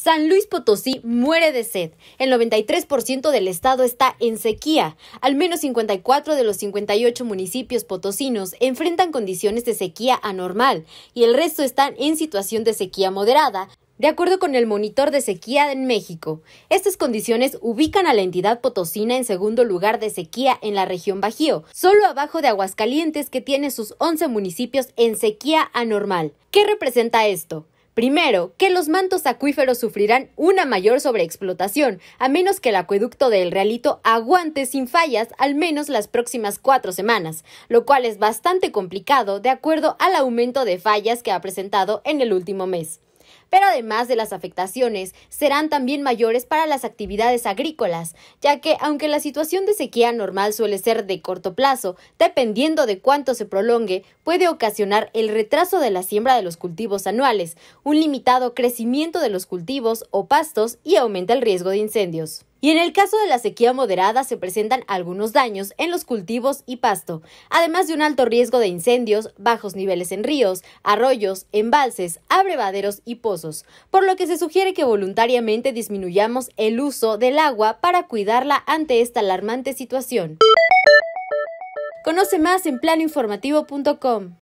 San Luis Potosí muere de sed. El 93% del estado está en sequía. Al menos 54 de los 58 municipios potosinos enfrentan condiciones de sequía anormal y el resto están en situación de sequía moderada, de acuerdo con el monitor de sequía en México, estas condiciones ubican a la entidad potosina en segundo lugar de sequía en la región Bajío, solo abajo de Aguascalientes que tiene sus 11 municipios en sequía anormal. ¿Qué representa esto? Primero, que los mantos acuíferos sufrirán una mayor sobreexplotación, a menos que el acueducto del Realito aguante sin fallas al menos las próximas cuatro semanas, lo cual es bastante complicado de acuerdo al aumento de fallas que ha presentado en el último mes. Pero además de las afectaciones, serán también mayores para las actividades agrícolas, ya que aunque la situación de sequía normal suele ser de corto plazo, dependiendo de cuánto se prolongue, puede ocasionar el retraso de la siembra de los cultivos anuales, un limitado crecimiento de los cultivos o pastos y aumenta el riesgo de incendios. Y en el caso de la sequía moderada se presentan algunos daños en los cultivos y pasto, además de un alto riesgo de incendios, bajos niveles en ríos, arroyos, embalses, abrevaderos y pozos, por lo que se sugiere que voluntariamente disminuyamos el uso del agua para cuidarla ante esta alarmante situación. Conoce más en planoinformativo.com.